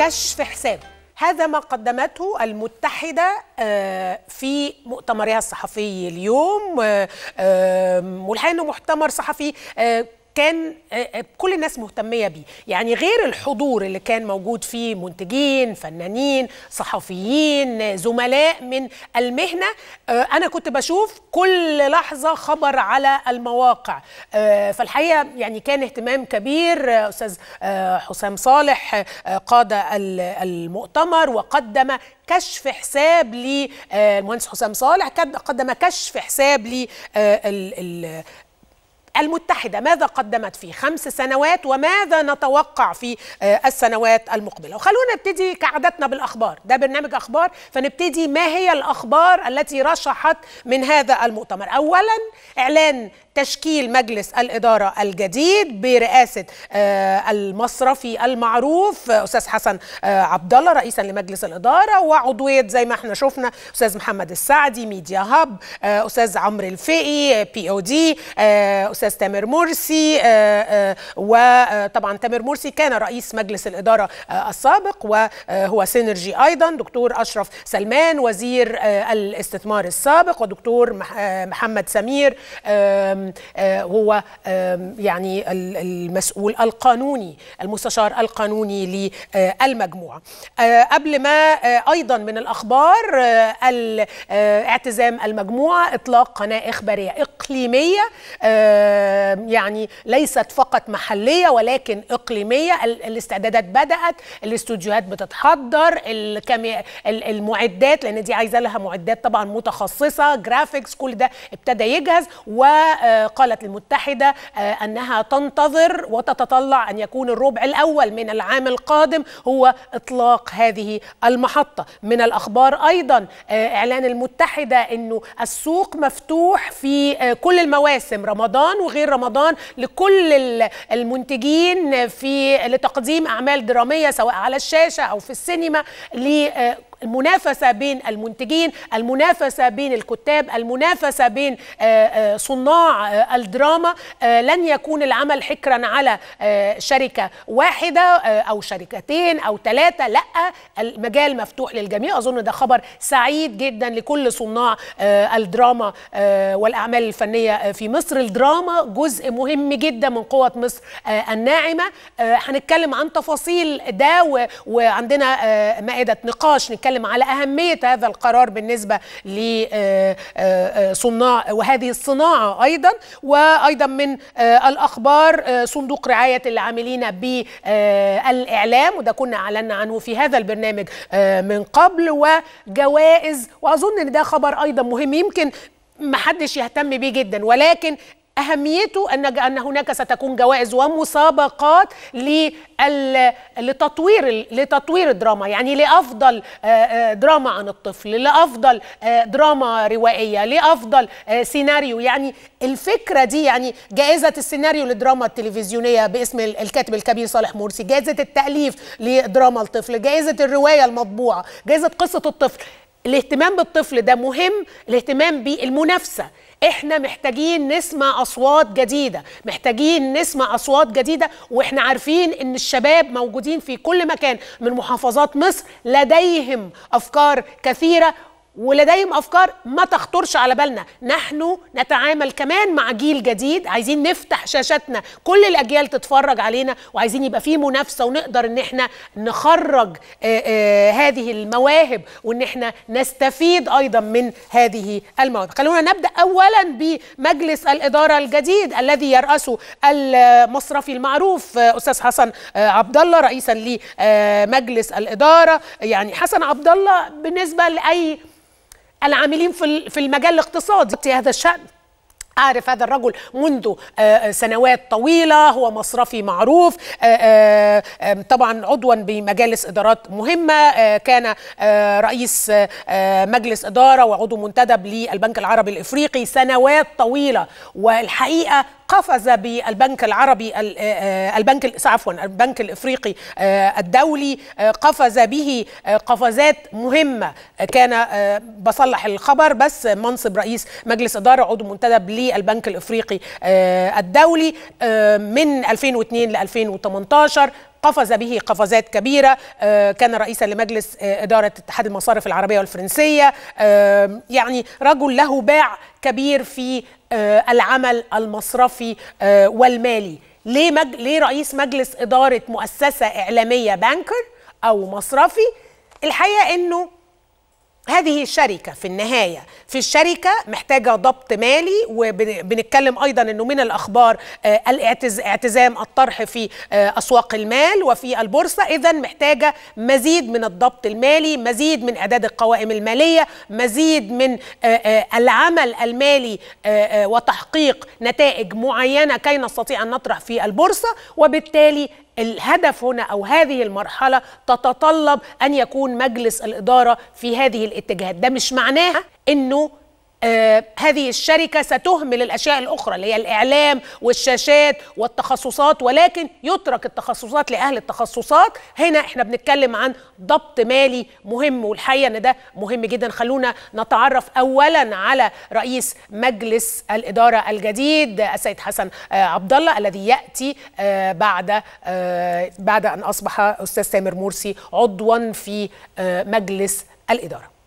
كشف حساب هذا ما قدمته المتحدة آه، في مؤتمرها الصحفي اليوم آه، والحين مؤتمر صحفي آه، كان آه، آه، كل الناس مهتميه بيه يعني غير الحضور اللي كان موجود فيه منتجين فنانين صحفيين زملاء من المهنه آه، انا كنت بشوف كل لحظه خبر على المواقع فالحقيقه يعني كان اهتمام كبير استاذ حسام صالح قاد المؤتمر وقدم كشف حساب للمهندس حسام صالح قدم كشف حساب المتحدة ماذا قدمت في خمس سنوات وماذا نتوقع في آه، السنوات المقبلة وخلونا نبتدي كعادتنا بالأخبار ده برنامج أخبار فنبتدي ما هي الأخبار التي رشحت من هذا المؤتمر أولا إعلان تشكيل مجلس الإدارة الجديد برئاسة آه، المصرفي المعروف آه، أستاذ حسن آه، عبد الله رئيسا لمجلس الإدارة وعضوية زي ما احنا شفنا أستاذ محمد السعدي ميديا هاب أستاذ عمرو الفقي بي أو دي أستاذ تامر مرسي وطبعا تامر مرسي كان رئيس مجلس الإدارة السابق وهو سينرجي أيضا دكتور أشرف سلمان وزير الاستثمار السابق ودكتور محمد سمير آه، هو يعني المسؤول القانوني المستشار القانوني للمجموعة آه، قبل ما آه، أيضا من الأخبار اعتزام المجموعة إطلاق قناة إخبارية إقليمية يعني ليست فقط محلية ولكن إقليمية الاستعدادات بدأت الاستوديوهات بتتحضر المعدات لأن دي عايزة لها معدات طبعا متخصصة جرافيكس كل ده ابتدى يجهز و قالت المتحدة آه، أنها تنتظر وتتطلع أن يكون الربع الأول من العام القادم هو إطلاق هذه المحطة من الأخبار أيضا آه، إعلان المتحدة أنه السوق مفتوح في آه، كل المواسم رمضان وغير رمضان لكل المنتجين في لتقديم أعمال درامية سواء على الشاشة أو في السينما المنافسه بين المنتجين المنافسه بين الكتاب المنافسه بين آه، آه، صناع آه، الدراما لن يكون العمل حكرا على شركه واحده او شركتين او ثلاثه لا المجال مفتوح للجميع اظن ده خبر سعيد جدا لكل صناع الدراما والاعمال الفنيه في مصر الدراما جزء مهم جدا من قوه مصر الناعمه هنتكلم عن تفاصيل ده وعندنا مائده نقاش نتكلم بيتكلم على أهمية هذا القرار بالنسبة لصناع آه، آه، آه، وهذه الصناعة أيضا وأيضا من الأخبار صندوق رعاية العاملين بالإعلام وده كنا أعلنا عنه في هذا البرنامج من قبل وجوائز وأظن أن ده خبر أيضا مهم يمكن ما حدش يهتم بيه جدا ولكن أهميته أن أن هناك ستكون جوائز ومسابقات لتطوير لتطوير الدراما يعني لأفضل آه، آه، دراما عن الطفل لأفضل آه، دراما روائية لأفضل سيناريو يعني الفكرة دي يعني جائزة السيناريو للدراما التلفزيونية باسم الكاتب الكبير صالح مرسي جائزة التأليف لدراما الطفل جائزة الرواية المطبوعة جائزة قصة الطفل الاهتمام بالطفل ده مهم الاهتمام بالمنافسه احنا محتاجين نسمع اصوات جديده محتاجين نسمع اصوات جديده واحنا عارفين ان الشباب موجودين في كل مكان من محافظات مصر لديهم افكار كثيره ولديهم افكار ما تخطرش على بالنا نحن نتعامل كمان مع جيل جديد عايزين نفتح شاشاتنا كل الاجيال تتفرج علينا وعايزين يبقى في منافسه ونقدر ان احنا نخرج آآ آه، آآ آه، هذه المواهب وان احنا نستفيد ايضا من هذه المواهب خلونا نبدا اولا بمجلس الاداره الجديد الذي يراسه المصرفي المعروف آه، استاذ حسن عبد الله رئيسا لمجلس الاداره يعني حسن عبد الله بالنسبه لاي العاملين في في المجال الاقتصادي هذا الشأن أعرف هذا الرجل منذ آه، آه، سنوات طويلة هو مصرفي معروف آه، طبعا عضوا بمجالس إدارات مهمة كان رئيس مجلس إدارة وعضو منتدب للبنك العربي الإفريقي سنوات طويلة والحقيقة قفز بالبنك العربي آه، آه، البنك عفوا البنك الافريقي آه، الدولي قفز به قفزات مهمه كان بصلح الخبر بس منصب رئيس مجلس اداره عضو منتدب للبنك الافريقي الدولي من 2002 ل 2018 قفز به قفزات كبيرة آه، كان رئيسا لمجلس آه، إدارة اتحاد المصارف العربية والفرنسية آه، يعني رجل له باع كبير في العمل المصرفي والمالي ليه, مج... ليه رئيس مجلس إدارة مؤسسة إعلامية بانكر أو مصرفي الحقيقة أنه هذه شركة في النهاية في الشركة محتاجة ضبط مالي وبنتكلم أيضا أنه من الأخبار آه، الاعتزام الطرح في آه، أسواق المال وفي البورصة إذا محتاجة مزيد من الضبط المالي مزيد من إعداد القوائم المالية مزيد من آه، العمل المالي وتحقيق نتائج معينة كي نستطيع أن نطرح في البورصة وبالتالي الهدف هنا أو هذه المرحلة تتطلب أن يكون مجلس الإدارة في هذه الاتجاهات ده مش معناها أنه آه، هذه الشركة ستهمل الأشياء الأخرى اللي هي الإعلام والشاشات والتخصصات ولكن يترك التخصصات لأهل التخصصات هنا احنا بنتكلم عن ضبط مالي مهم والحقيقة أن ده مهم جدا خلونا نتعرف أولا على رئيس مجلس الإدارة الجديد السيد حسن آه، عبد الله الذي يأتي آه، بعد بعد أن أصبح أستاذ سامر مرسي عضوا في مجلس الإدارة